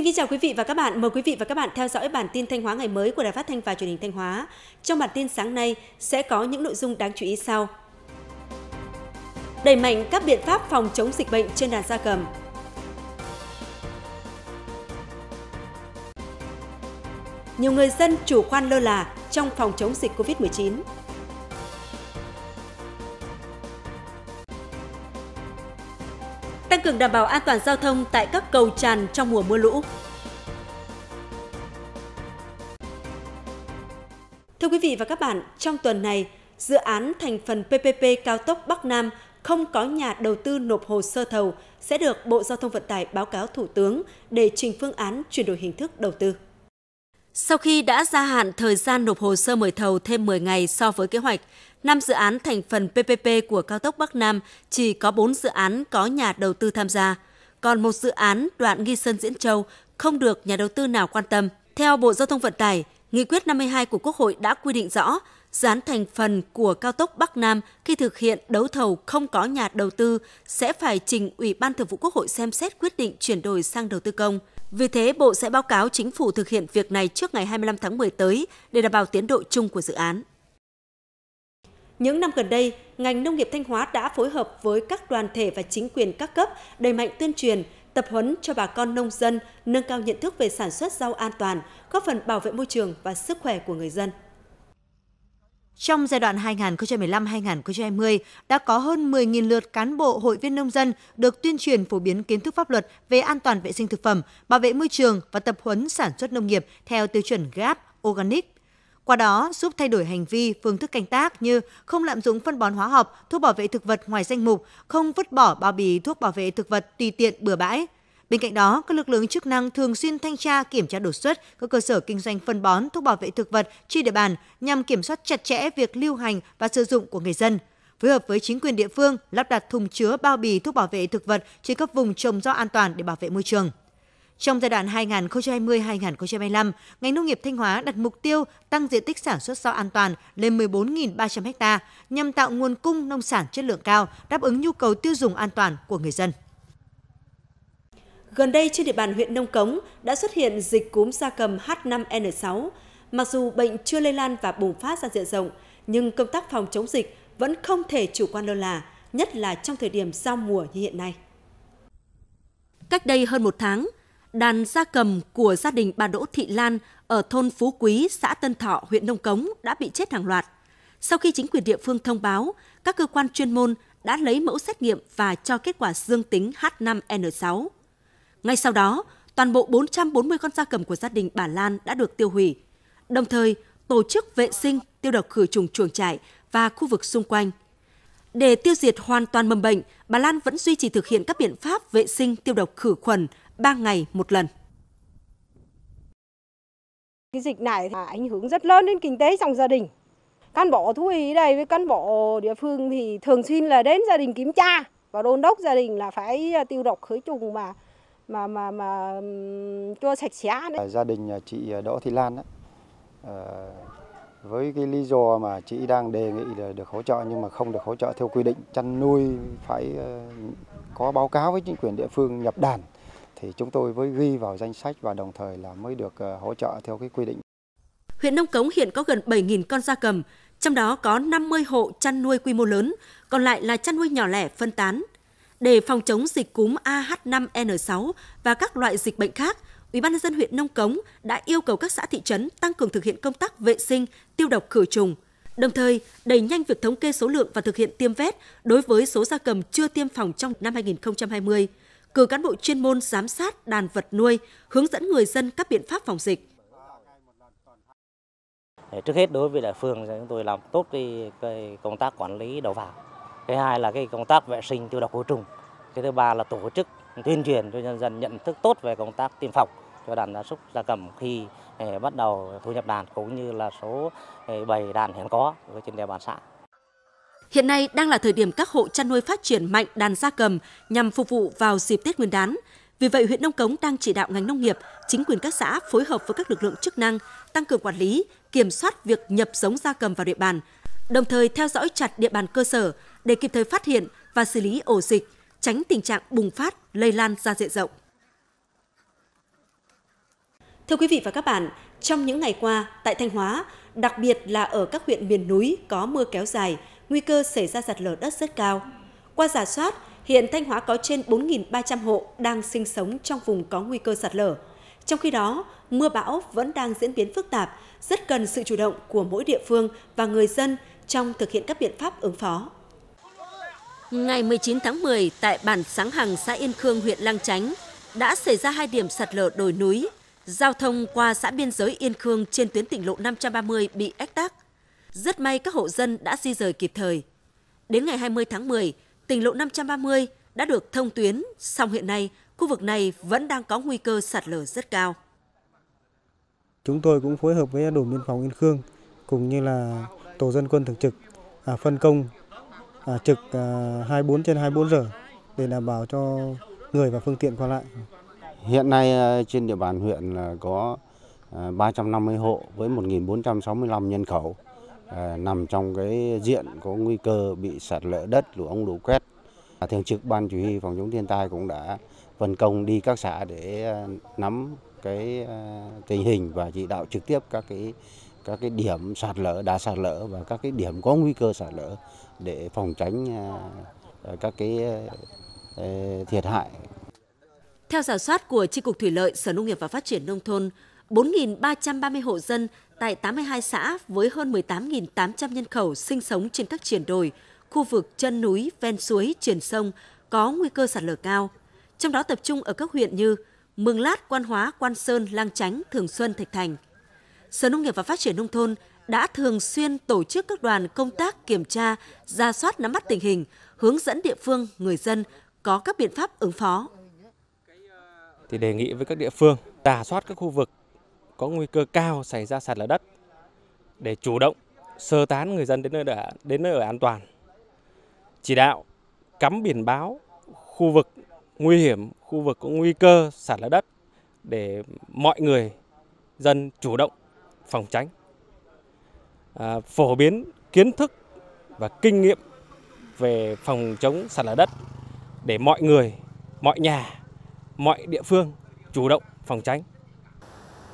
Xin kính chào quý vị và các bạn. Mời quý vị và các bạn theo dõi bản tin Thanh Hóa ngày mới của Đài Phát thanh và Truyền hình Thanh Hóa. Trong bản tin sáng nay sẽ có những nội dung đáng chú ý sau. Đẩy mạnh các biện pháp phòng chống dịch bệnh trên đàn gia cầm. Nhiều người dân chủ quan lơ là trong phòng chống dịch Covid-19. tăng cường đảm bảo an toàn giao thông tại các cầu tràn trong mùa mưa lũ. Thưa quý vị và các bạn, trong tuần này, dự án thành phần PPP cao tốc Bắc Nam không có nhà đầu tư nộp hồ sơ thầu sẽ được Bộ Giao thông Vận tải báo cáo Thủ tướng để trình phương án chuyển đổi hình thức đầu tư. Sau khi đã gia hạn thời gian nộp hồ sơ mời thầu thêm 10 ngày so với kế hoạch, 5 dự án thành phần PPP của cao tốc Bắc Nam chỉ có 4 dự án có nhà đầu tư tham gia, còn một dự án đoạn Nghi Sơn Diễn Châu không được nhà đầu tư nào quan tâm. Theo Bộ Giao thông Vận tải, Nghị quyết 52 của Quốc hội đã quy định rõ dự án thành phần của cao tốc Bắc Nam khi thực hiện đấu thầu không có nhà đầu tư sẽ phải trình Ủy ban Thường vụ Quốc hội xem xét quyết định chuyển đổi sang đầu tư công. Vì thế, Bộ sẽ báo cáo chính phủ thực hiện việc này trước ngày 25 tháng 10 tới để đảm bảo tiến độ chung của dự án. Những năm gần đây, ngành nông nghiệp Thanh Hóa đã phối hợp với các đoàn thể và chính quyền các cấp đẩy mạnh tuyên truyền, tập huấn cho bà con nông dân nâng cao nhận thức về sản xuất rau an toàn, góp phần bảo vệ môi trường và sức khỏe của người dân. Trong giai đoạn 2015-2020, đã có hơn 10.000 lượt cán bộ hội viên nông dân được tuyên truyền phổ biến kiến thức pháp luật về an toàn vệ sinh thực phẩm, bảo vệ môi trường và tập huấn sản xuất nông nghiệp theo tiêu chuẩn GAP, Organic, qua đó giúp thay đổi hành vi, phương thức canh tác như không lạm dụng phân bón hóa học, thuốc bảo vệ thực vật ngoài danh mục, không vứt bỏ bao bì thuốc bảo vệ thực vật tùy tiện bừa bãi. Bên cạnh đó, các lực lượng chức năng thường xuyên thanh tra kiểm tra đột xuất các cơ sở kinh doanh phân bón, thuốc bảo vệ thực vật trên địa bàn nhằm kiểm soát chặt chẽ việc lưu hành và sử dụng của người dân phối hợp với chính quyền địa phương lắp đặt thùng chứa bao bì thuốc bảo vệ thực vật trên các vùng trồng rau an toàn để bảo vệ môi trường. Trong giai đoạn 2020-2025, ngành nông nghiệp Thanh Hóa đặt mục tiêu tăng diện tích sản xuất rau an toàn lên 14.300 ha nhằm tạo nguồn cung nông sản chất lượng cao, đáp ứng nhu cầu tiêu dùng an toàn của người dân. Gần đây trên địa bàn huyện Nông Cống đã xuất hiện dịch cúm gia cầm H5N6. Mặc dù bệnh chưa lây lan và bùng phát ra diện rộng, nhưng công tác phòng chống dịch vẫn không thể chủ quan lơ là, nhất là trong thời điểm giao mùa như hiện nay. Cách đây hơn một tháng, đàn gia cầm của gia đình bà Đỗ Thị Lan ở thôn Phú Quý, xã Tân Thọ, huyện Nông Cống đã bị chết hàng loạt. Sau khi chính quyền địa phương thông báo, các cơ quan chuyên môn đã lấy mẫu xét nghiệm và cho kết quả dương tính H5N6. Ngay sau đó, toàn bộ 440 con gia cầm của gia đình bà Lan đã được tiêu hủy. Đồng thời, tổ chức vệ sinh, tiêu độc khử trùng chuồng trại và khu vực xung quanh. Để tiêu diệt hoàn toàn mầm bệnh, bà Lan vẫn duy trì thực hiện các biện pháp vệ sinh tiêu độc khử khuẩn 3 ngày một lần. Cái dịch này thì ảnh hưởng rất lớn đến kinh tế trong gia đình. Cán bộ thú y đây với cán bộ địa phương thì thường xuyên là đến gia đình kiểm tra và đôn đốc gia đình là phải à, tiêu độc khử trùng mà mà mà mà cho sạch sẽ đấy. Gia đình à, chị Đỗ Thị Lan đó, ờ, với cái lý do mà chị đang đề nghị là được hỗ trợ nhưng mà không được hỗ trợ theo quy định chăn nuôi phải ờ, có báo cáo với chính quyền địa phương nhập đàn thì chúng tôi mới ghi vào danh sách và đồng thời là mới được ờ, hỗ trợ theo cái quy định. Huyện Nông Cống hiện có gần 7.000 con gia cầm, trong đó có 50 hộ chăn nuôi quy mô lớn, còn lại là chăn nuôi nhỏ lẻ phân tán. Để phòng chống dịch cúm AH5N6 và các loại dịch bệnh khác, Ủy ban nhân dân huyện Nông Cống đã yêu cầu các xã thị trấn tăng cường thực hiện công tác vệ sinh, tiêu độc khử trùng, đồng thời đẩy nhanh việc thống kê số lượng và thực hiện tiêm vét đối với số gia cầm chưa tiêm phòng trong năm 2020 cử cán bộ chuyên môn giám sát đàn vật nuôi, hướng dẫn người dân các biện pháp phòng dịch. Trước hết đối với là phường chúng tôi làm tốt cái, cái công tác quản lý đầu vào. Cái hai là cái công tác vệ sinh tiêu độc khử trùng. Cái thứ ba là tổ chức tuyên truyền cho nhân dân nhận thức tốt về công tác tiêm phòng cho đàn gia súc gia cầm khi eh, bắt đầu thu nhập đàn cũng như là số eh, bầy đàn hiện có trên địa bàn xã. Hiện nay đang là thời điểm các hộ chăn nuôi phát triển mạnh đàn gia cầm nhằm phục vụ vào dịp Tết Nguyên đán. Vì vậy, huyện Nông Cống đang chỉ đạo ngành nông nghiệp, chính quyền các xã phối hợp với các lực lượng chức năng tăng cường quản lý, kiểm soát việc nhập giống gia cầm vào địa bàn, đồng thời theo dõi chặt địa bàn cơ sở để kịp thời phát hiện và xử lý ổ dịch, tránh tình trạng bùng phát, lây lan ra diện rộng. Thưa quý vị và các bạn, trong những ngày qua tại Thanh Hóa, đặc biệt là ở các huyện miền núi có mưa kéo dài, nguy cơ xảy ra sạt lở đất rất cao. Qua giả soát, hiện Thanh Hóa có trên 4.300 hộ đang sinh sống trong vùng có nguy cơ sạt lở. Trong khi đó, mưa bão vẫn đang diễn biến phức tạp, rất cần sự chủ động của mỗi địa phương và người dân trong thực hiện các biện pháp ứng phó. Ngày 19 tháng 10, tại bản Sáng Hằng, xã Yên Khương, huyện Lang Chánh, đã xảy ra hai điểm sạt lở đồi núi. Giao thông qua xã biên giới Yên Khương trên tuyến tỉnh lộ 530 bị ách tắc. Rất may các hộ dân đã di rời kịp thời. Đến ngày 20 tháng 10, tỉnh lộ 530 đã được thông tuyến, song hiện nay khu vực này vẫn đang có nguy cơ sạt lở rất cao. Chúng tôi cũng phối hợp với đồn biên phòng Yên Khương cũng như là tổ dân quân thường trực à, phân công à, trực à, 24 trên 24 giờ để đảm bảo cho người và phương tiện qua lại. Hiện nay à, trên địa bàn huyện là có 350 à, hộ với 1.465 nhân khẩu. Ờ, nằm trong cái diện có nguy cơ bị sạt lở đất, lũ ống, lũ quét. Thường trực Ban Chỉ huy Phòng chống thiên tai cũng đã phân công đi các xã để ờ, nắm cái ờ, tình hình và chỉ đạo trực tiếp các cái các cái điểm sạt lở, đã sạt lở và các cái điểm có nguy cơ sạt lở để phòng tránh các cái thiệt hại. Theo giả soát của Tri Cục Thủy lợi, Sở Nông nghiệp và Phát triển Nông thôn, 4.330 hộ dân tại 82 xã với hơn 18.800 nhân khẩu sinh sống trên các triển đồi, khu vực chân núi, ven suối, triển sông có nguy cơ sạt lở cao. Trong đó tập trung ở các huyện như Mường Lát, Quan Hóa, Quan Sơn, Lang Chánh, Thường Xuân, Thạch Thành. Sở Nông nghiệp và Phát triển Nông thôn đã thường xuyên tổ chức các đoàn công tác kiểm tra, ra soát nắm bắt tình hình, hướng dẫn địa phương, người dân có các biện pháp ứng phó. Thì đề nghị với các địa phương tà soát các khu vực có nguy cơ cao xảy ra sạt lở đất để chủ động sơ tán người dân đến nơi ở, đến nơi ở an toàn. Chỉ đạo cắm biển báo khu vực nguy hiểm, khu vực có nguy cơ sạt lở đất để mọi người dân chủ động phòng tránh. À, phổ biến kiến thức và kinh nghiệm về phòng chống sạt lở đất để mọi người, mọi nhà, mọi địa phương chủ động phòng tránh.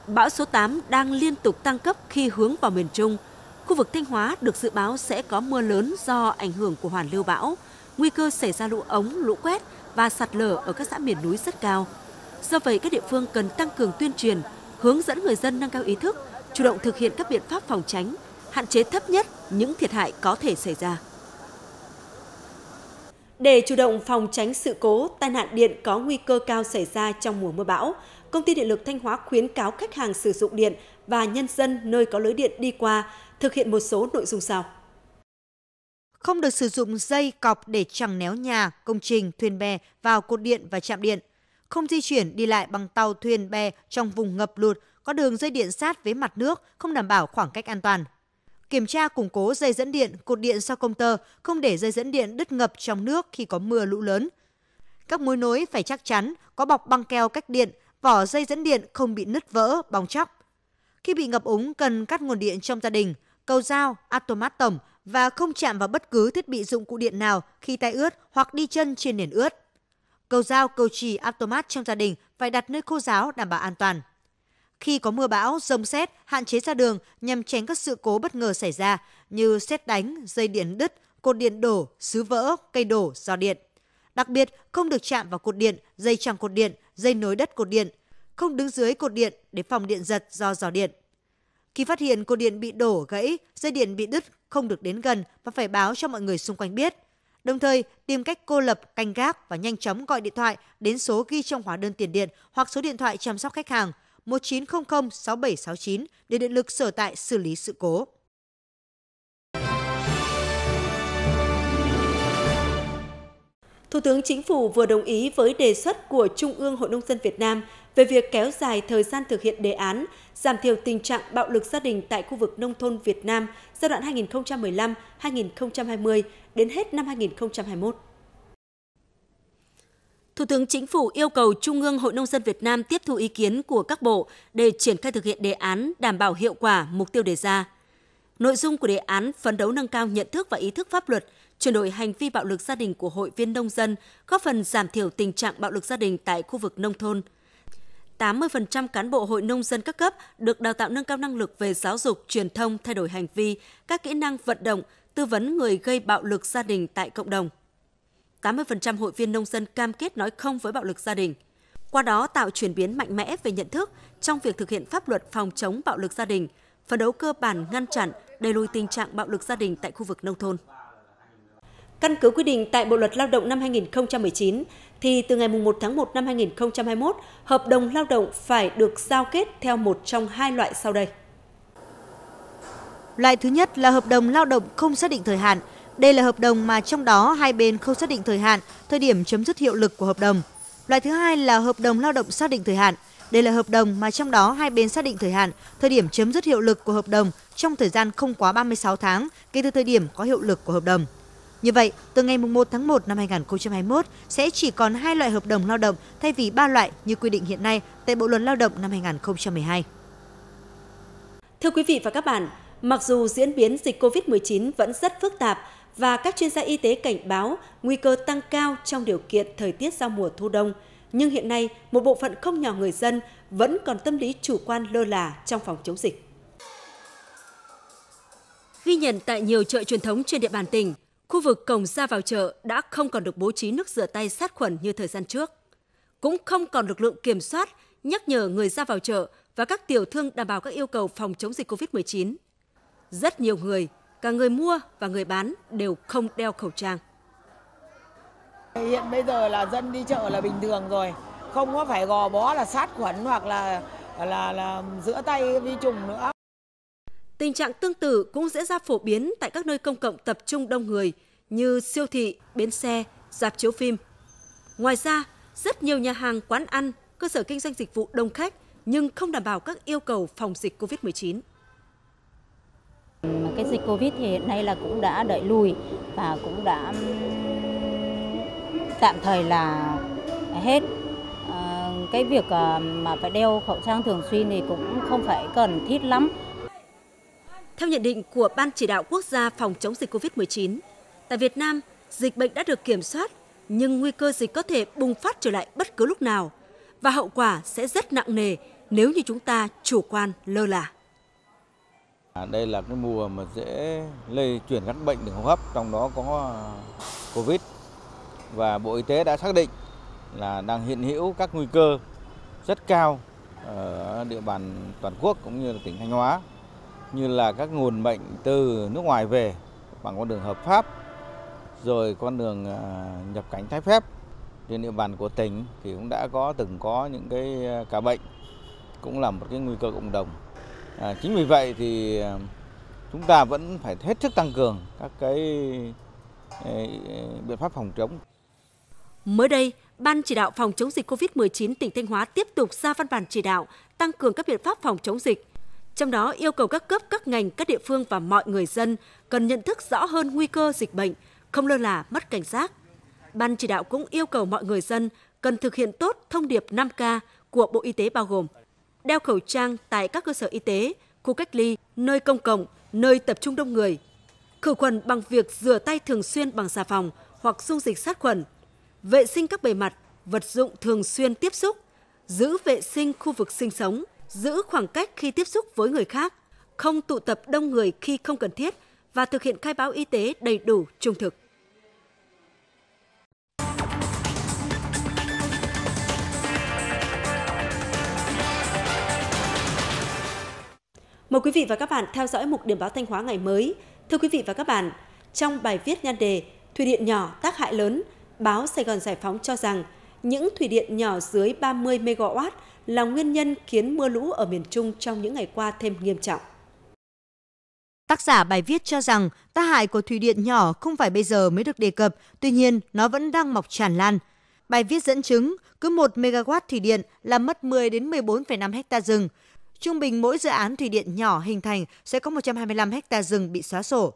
Bão số 8 đang liên tục tăng cấp khi hướng vào miền Trung. Khu vực Thanh Hóa được dự báo sẽ có mưa lớn do ảnh hưởng của hoàn lưu bão. Nguy cơ xảy ra lũ ống, lũ quét và sạt lở ở các xã miền núi rất cao. Do vậy, các địa phương cần tăng cường tuyên truyền, hướng dẫn người dân nâng cao ý thức, chủ động thực hiện các biện pháp phòng tránh, hạn chế thấp nhất những thiệt hại có thể xảy ra. Để chủ động phòng tránh sự cố, tai nạn điện có nguy cơ cao xảy ra trong mùa mưa bão, Công ty Điện lực Thanh Hóa khuyến cáo khách hàng sử dụng điện và nhân dân nơi có lưới điện đi qua thực hiện một số nội dung sau. Không được sử dụng dây cọc để chẳng néo nhà, công trình, thuyền bè vào cột điện và chạm điện. Không di chuyển đi lại bằng tàu thuyền bè trong vùng ngập lụt, có đường dây điện sát với mặt nước, không đảm bảo khoảng cách an toàn. Kiểm tra củng cố dây dẫn điện, cột điện sau công tơ, không để dây dẫn điện đứt ngập trong nước khi có mưa lũ lớn. Các mối nối phải chắc chắn, có bọc băng keo cách điện, vỏ dây dẫn điện không bị nứt vỡ, bong chóc. Khi bị ngập úng cần cắt nguồn điện trong gia đình, cầu dao, atomat tổng và không chạm vào bất cứ thiết bị dụng cụ điện nào khi tay ướt hoặc đi chân trên nền ướt. Cầu dao, cầu chì, atomat trong gia đình phải đặt nơi khô ráo đảm bảo an toàn. Khi có mưa bão, rông xét, hạn chế ra đường nhằm tránh các sự cố bất ngờ xảy ra như xét đánh, dây điện đứt, cột điện đổ, xứ vỡ, cây đổ do điện. Đặc biệt, không được chạm vào cột điện, dây chẳng cột điện, dây nối đất cột điện, không đứng dưới cột điện để phòng điện giật do giò điện. Khi phát hiện cột điện bị đổ, gãy, dây điện bị đứt, không được đến gần và phải báo cho mọi người xung quanh biết. Đồng thời, tìm cách cô lập, canh gác và nhanh chóng gọi điện thoại đến số ghi trong hóa đơn tiền điện hoặc số điện thoại chăm sóc khách hàng 1900 6769 để điện lực sở tại xử lý sự cố. Thủ tướng Chính phủ vừa đồng ý với đề xuất của Trung ương Hội Nông dân Việt Nam về việc kéo dài thời gian thực hiện đề án giảm thiểu tình trạng bạo lực gia đình tại khu vực nông thôn Việt Nam giai đoạn 2015-2020 đến hết năm 2021. Thủ tướng Chính phủ yêu cầu Trung ương Hội Nông dân Việt Nam tiếp thu ý kiến của các bộ để triển khai thực hiện đề án đảm bảo hiệu quả mục tiêu đề ra. Nội dung của đề án phấn đấu nâng cao nhận thức và ý thức pháp luật chuyển đổi hành vi bạo lực gia đình của hội viên nông dân, góp phần giảm thiểu tình trạng bạo lực gia đình tại khu vực nông thôn. 80% cán bộ hội nông dân các cấp được đào tạo nâng cao năng lực về giáo dục, truyền thông, thay đổi hành vi, các kỹ năng vận động, tư vấn người gây bạo lực gia đình tại cộng đồng. 80% hội viên nông dân cam kết nói không với bạo lực gia đình. Qua đó tạo chuyển biến mạnh mẽ về nhận thức trong việc thực hiện pháp luật phòng chống bạo lực gia đình, phấn đấu cơ bản ngăn chặn, đẩy lùi tình trạng bạo lực gia đình tại khu vực nông thôn. Căn cứ quy định tại Bộ luật Lao động năm 2019 thì từ ngày 1 tháng 1 năm 2021, hợp đồng lao động phải được giao kết theo một trong hai loại sau đây. Loại thứ nhất là hợp đồng lao động không xác định thời hạn. Đây là hợp đồng mà trong đó hai bên không xác định thời hạn, thời điểm chấm dứt hiệu lực của hợp đồng. Loại thứ hai là hợp đồng lao động xác định thời hạn. Đây là hợp đồng mà trong đó hai bên xác định thời hạn, thời điểm chấm dứt hiệu lực của hợp đồng trong thời gian không quá 36 tháng kể từ thời điểm có hiệu lực của hợp đồng. Như vậy, từ ngày 1 tháng 1 năm 2021 sẽ chỉ còn hai loại hợp đồng lao động thay vì ba loại như quy định hiện nay tại Bộ luật Lao động năm 2012. Thưa quý vị và các bạn, mặc dù diễn biến dịch COVID-19 vẫn rất phức tạp và các chuyên gia y tế cảnh báo nguy cơ tăng cao trong điều kiện thời tiết giao mùa thu đông, nhưng hiện nay một bộ phận không nhỏ người dân vẫn còn tâm lý chủ quan lơ là trong phòng chống dịch. Ghi nhận tại nhiều chợ truyền thống trên địa bàn tỉnh, Khu vực cổng ra vào chợ đã không còn được bố trí nước rửa tay sát khuẩn như thời gian trước. Cũng không còn lực lượng kiểm soát, nhắc nhở người ra vào chợ và các tiểu thương đảm bảo các yêu cầu phòng chống dịch COVID-19. Rất nhiều người, cả người mua và người bán đều không đeo khẩu trang. Hiện bây giờ là dân đi chợ là bình thường rồi, không có phải gò bó là sát khuẩn hoặc là là là, giữa tay vi trùng nữa. Tình trạng tương tự cũng diễn ra phổ biến tại các nơi công cộng tập trung đông người như siêu thị, bến xe, dạp chiếu phim. Ngoài ra, rất nhiều nhà hàng, quán ăn, cơ sở kinh doanh dịch vụ đông khách nhưng không đảm bảo các yêu cầu phòng dịch COVID-19. Cái dịch Covid thì hiện nay là cũng đã đợi lùi và cũng đã tạm thời là hết ờ, cái việc ờ, mà phải đeo khẩu trang thường xuyên thì cũng không phải cần thiết lắm theo nhận định của Ban chỉ đạo quốc gia phòng chống dịch COVID-19, tại Việt Nam, dịch bệnh đã được kiểm soát, nhưng nguy cơ dịch có thể bùng phát trở lại bất cứ lúc nào và hậu quả sẽ rất nặng nề nếu như chúng ta chủ quan lơ là. À, đây là cái mùa mà dễ lây chuyển các bệnh đường hô hấp, trong đó có Covid và Bộ Y tế đã xác định là đang hiện hữu các nguy cơ rất cao ở địa bàn toàn quốc cũng như là tỉnh Thanh Hóa như là các nguồn bệnh từ nước ngoài về bằng con đường hợp pháp rồi con đường à, nhập cảnh trái phép trên địa bàn của tỉnh thì cũng đã có từng có những cái à, ca bệnh cũng là một cái nguy cơ cộng đồng. À, chính vì vậy thì à, chúng ta vẫn phải hết sức tăng cường các cái biện pháp phòng chống. Mới đây, Ban chỉ đạo phòng chống dịch COVID-19 tỉnh Thanh Hóa tiếp tục ra văn bản chỉ đạo tăng cường các biện pháp phòng chống dịch, trong đó yêu cầu các cấp, các ngành, các địa phương và mọi người dân cần nhận thức rõ hơn nguy cơ dịch bệnh, không lơ là, mất cảnh giác. Ban chỉ đạo cũng yêu cầu mọi người dân cần thực hiện tốt thông điệp 5K của Bộ Y tế bao gồm đeo khẩu trang tại các cơ sở y tế, khu cách ly, nơi công cộng, nơi tập trung đông người, khử khuẩn bằng việc rửa tay thường xuyên bằng xà phòng hoặc dung dịch sát khuẩn, vệ sinh các bề mặt, vật dụng thường xuyên tiếp xúc, giữ vệ sinh khu vực sinh sống – giữ khoảng cách khi tiếp xúc với người khác, không tụ tập đông người khi không cần thiết và thực hiện khai báo y tế đầy đủ trung thực. Mời quý vị và các bạn theo dõi mục điểm báo Thanh Hóa ngày mới. Thưa quý vị và các bạn, trong bài viết nhan đề Thủy điện nhỏ tác hại lớn, báo Sài Gòn Giải phóng cho rằng những thủy điện nhỏ dưới 30 MW là nguyên nhân khiến mưa lũ ở miền Trung trong những ngày qua thêm nghiêm trọng. Tác giả bài viết cho rằng tác hại của thủy điện nhỏ không phải bây giờ mới được đề cập, tuy nhiên nó vẫn đang mọc tràn lan. Bài viết dẫn chứng cứ 1 MW thủy điện là mất 10 đến 14,5 ha rừng. Trung bình mỗi dự án thủy điện nhỏ hình thành sẽ có 125 ha rừng bị xóa sổ.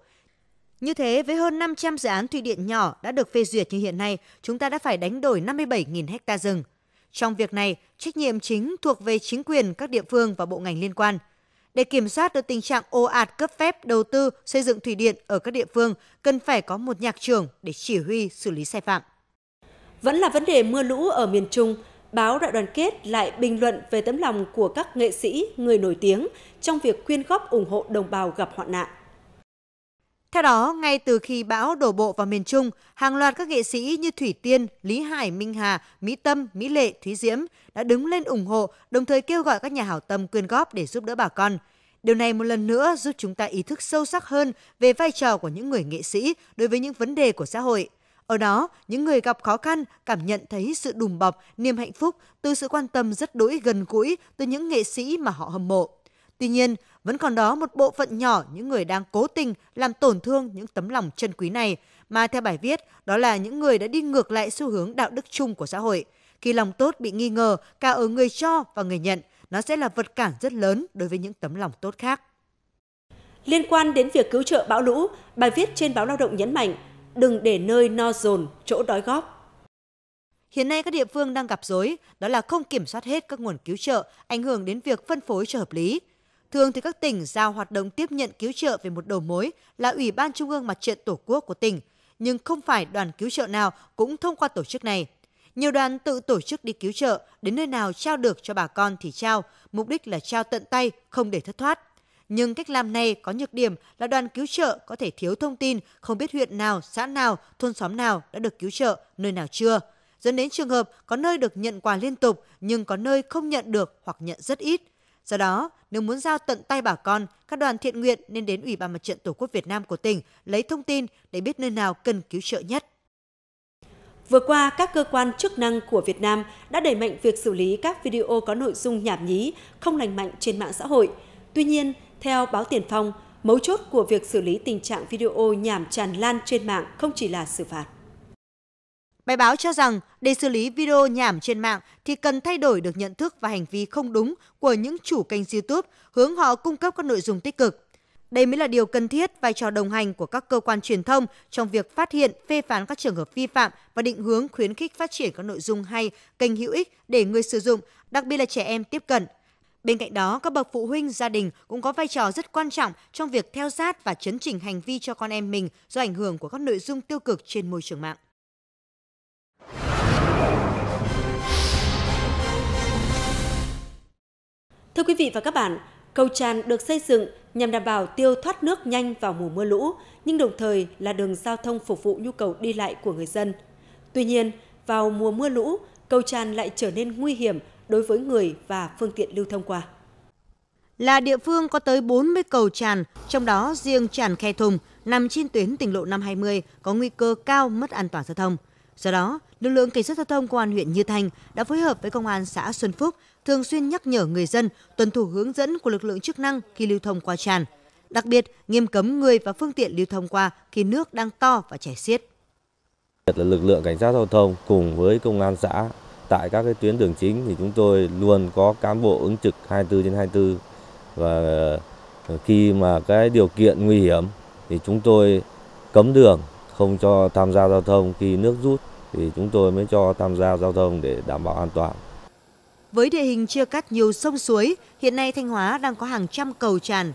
Như thế, với hơn 500 dự án thủy điện nhỏ đã được phê duyệt như hiện nay, chúng ta đã phải đánh đổi 57.000 ha rừng. Trong việc này, trách nhiệm chính thuộc về chính quyền các địa phương và bộ ngành liên quan. Để kiểm soát được tình trạng ồ ạt cấp phép đầu tư xây dựng thủy điện ở các địa phương, cần phải có một nhạc trưởng để chỉ huy xử lý sai phạm. Vẫn là vấn đề mưa lũ ở miền Trung, báo Đại đoàn kết lại bình luận về tấm lòng của các nghệ sĩ, người nổi tiếng trong việc quyên góp ủng hộ đồng bào gặp hoạn nạn. Theo đó, ngay từ khi bão đổ bộ vào miền Trung, hàng loạt các nghệ sĩ như Thủy Tiên, Lý Hải, Minh Hà, Mỹ Tâm, Mỹ Lệ, Thúy Diễm đã đứng lên ủng hộ, đồng thời kêu gọi các nhà hảo tâm quyên góp để giúp đỡ bà con. Điều này một lần nữa giúp chúng ta ý thức sâu sắc hơn về vai trò của những người nghệ sĩ đối với những vấn đề của xã hội. Ở đó, những người gặp khó khăn cảm nhận thấy sự đùm bọc, niềm hạnh phúc từ sự quan tâm rất đối gần gũi từ những nghệ sĩ mà họ hâm mộ. Tuy nhiên, vẫn còn đó một bộ phận nhỏ những người đang cố tình làm tổn thương những tấm lòng chân quý này, mà theo bài viết, đó là những người đã đi ngược lại xu hướng đạo đức chung của xã hội. Khi lòng tốt bị nghi ngờ cả ở người cho và người nhận, nó sẽ là vật cản rất lớn đối với những tấm lòng tốt khác. Liên quan đến việc cứu trợ bão lũ, bài viết trên báo Lao động nhấn mạnh, đừng để nơi no dồn, chỗ đói góp. Hiện nay các địa phương đang gặp rối, đó là không kiểm soát hết các nguồn cứu trợ, ảnh hưởng đến việc phân phối cho hợp lý. Thường thì các tỉnh giao hoạt động tiếp nhận cứu trợ về một đầu mối là Ủy ban Trung ương Mặt trận Tổ quốc của tỉnh, nhưng không phải đoàn cứu trợ nào cũng thông qua tổ chức này. Nhiều đoàn tự tổ chức đi cứu trợ, đến nơi nào trao được cho bà con thì trao, mục đích là trao tận tay, không để thất thoát. Nhưng cách làm này có nhược điểm là đoàn cứu trợ có thể thiếu thông tin, không biết huyện nào, xã nào, thôn xóm nào đã được cứu trợ, nơi nào chưa. Dẫn đến trường hợp có nơi được nhận quà liên tục nhưng có nơi không nhận được hoặc nhận rất ít. Do đó, nếu muốn giao tận tay bà con, các đoàn thiện nguyện nên đến Ủy ban Mặt trận Tổ quốc Việt Nam của tỉnh lấy thông tin để biết nơi nào cần cứu trợ nhất. Vừa qua, các cơ quan chức năng của Việt Nam đã đẩy mạnh việc xử lý các video có nội dung nhảm nhí, không lành mạnh trên mạng xã hội. Tuy nhiên, theo báo Tiền Phong, mấu chốt của việc xử lý tình trạng video nhảm tràn lan trên mạng không chỉ là xử phạt. Bài báo cho rằng để xử lý video nhảm trên mạng thì cần thay đổi được nhận thức và hành vi không đúng của những chủ kênh YouTube, hướng họ cung cấp các nội dung tích cực. Đây mới là điều cần thiết vai trò đồng hành của các cơ quan truyền thông trong việc phát hiện, phê phán các trường hợp vi phạm và định hướng khuyến khích phát triển các nội dung hay kênh hữu ích để người sử dụng, đặc biệt là trẻ em tiếp cận. Bên cạnh đó, các bậc phụ huynh, gia đình cũng có vai trò rất quan trọng trong việc theo sát và chấn chỉnh hành vi cho con em mình do ảnh hưởng của các nội dung tiêu cực trên môi trường mạng. Thưa quý vị và các bạn, cầu tràn được xây dựng nhằm đảm bảo tiêu thoát nước nhanh vào mùa mưa lũ, nhưng đồng thời là đường giao thông phục vụ nhu cầu đi lại của người dân. Tuy nhiên, vào mùa mưa lũ, cầu tràn lại trở nên nguy hiểm đối với người và phương tiện lưu thông qua. Là địa phương có tới 40 cầu tràn, trong đó riêng tràn Khe Thùng nằm trên tuyến tỉnh lộ 520 có nguy cơ cao mất an toàn giao thông. Do đó, lực lượng cảnh sát giao thông công an huyện Như Thanh đã phối hợp với công an xã Xuân Phúc thường xuyên nhắc nhở người dân tuân thủ hướng dẫn của lực lượng chức năng khi lưu thông qua tràn. Đặc biệt, nghiêm cấm người và phương tiện lưu thông qua khi nước đang to và chảy xiết. Là lực lượng cảnh sát giao thông cùng với công an xã tại các cái tuyến đường chính thì chúng tôi luôn có cán bộ ứng trực 24 trên 24 và ờ, khi mà cái điều kiện nguy hiểm thì chúng tôi cấm đường không cho tham gia giao thông khi nước rút thì chúng tôi mới cho tham gia giao thông để đảm bảo an toàn. Với địa hình chia cắt nhiều sông suối, hiện nay Thanh Hóa đang có hàng trăm cầu tràn.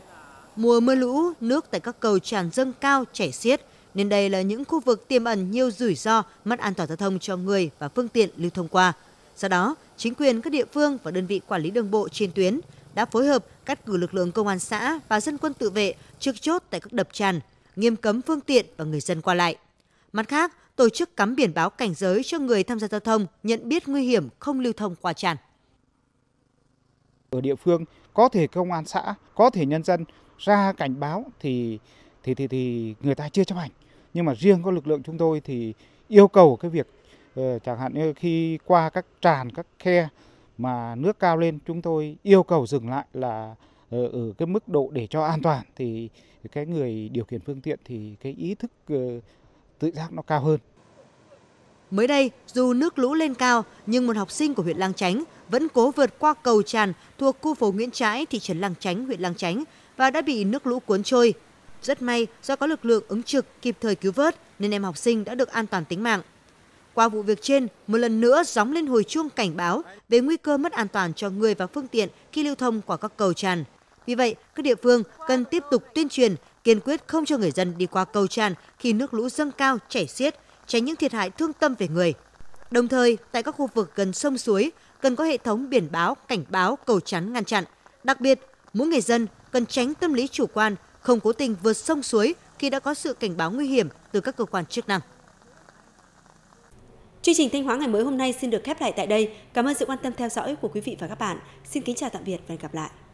Mùa mưa lũ, nước tại các cầu tràn dâng cao chảy xiết, nên đây là những khu vực tiềm ẩn nhiều rủi ro mất an toàn giao thông cho người và phương tiện lưu thông qua. Do đó, chính quyền các địa phương và đơn vị quản lý đường bộ trên tuyến đã phối hợp cắt cử lực lượng công an xã và dân quân tự vệ trực chốt tại các đập tràn, nghiêm cấm phương tiện và người dân qua lại. Mặt khác, tổ chức cắm biển báo cảnh giới cho người tham gia giao thông nhận biết nguy hiểm không lưu thông qua tràn ở địa phương có thể công an xã có thể nhân dân ra cảnh báo thì thì thì thì người ta chưa chấp hành nhưng mà riêng có lực lượng chúng tôi thì yêu cầu cái việc ờ, chẳng hạn như khi qua các tràn các khe mà nước cao lên chúng tôi yêu cầu dừng lại là ờ, ở, cái mức độ để cho an toàn thì cái người điều khiển phương tiện thì cái ý thức ờ, tự giác nó cao hơn Mới đây, dù nước lũ lên cao, nhưng một học sinh của huyện Lang Chánh vẫn cố vượt qua cầu tràn thuộc khu phố Nguyễn Trãi, thị trấn Lang Chánh, huyện Lang Chánh và đã bị nước lũ cuốn trôi. Rất may do có lực lượng ứng trực kịp thời cứu vớt nên em học sinh đã được an toàn tính mạng. Qua vụ việc trên, một lần nữa gióng lên hồi chuông cảnh báo về nguy cơ mất an toàn cho người và phương tiện khi lưu thông qua các cầu tràn. Vì vậy, các địa phương cần tiếp tục tuyên truyền, kiên quyết không cho người dân đi qua cầu tràn khi nước lũ dâng cao, chảy xiết tránh những thiệt hại thương tâm về người. Đồng thời, tại các khu vực gần sông suối cần có hệ thống biển báo, cảnh báo, cầu chắn ngăn chặn. Đặc biệt, mỗi người dân cần tránh tâm lý chủ quan, không cố tình vượt sông suối khi đã có sự cảnh báo nguy hiểm từ các cơ quan chức năng. Chương trình Thanh Hóa ngày mới hôm nay xin được khép lại tại đây. Cảm ơn sự quan tâm theo dõi của quý vị và các bạn. Xin kính chào tạm biệt và hẹn gặp lại.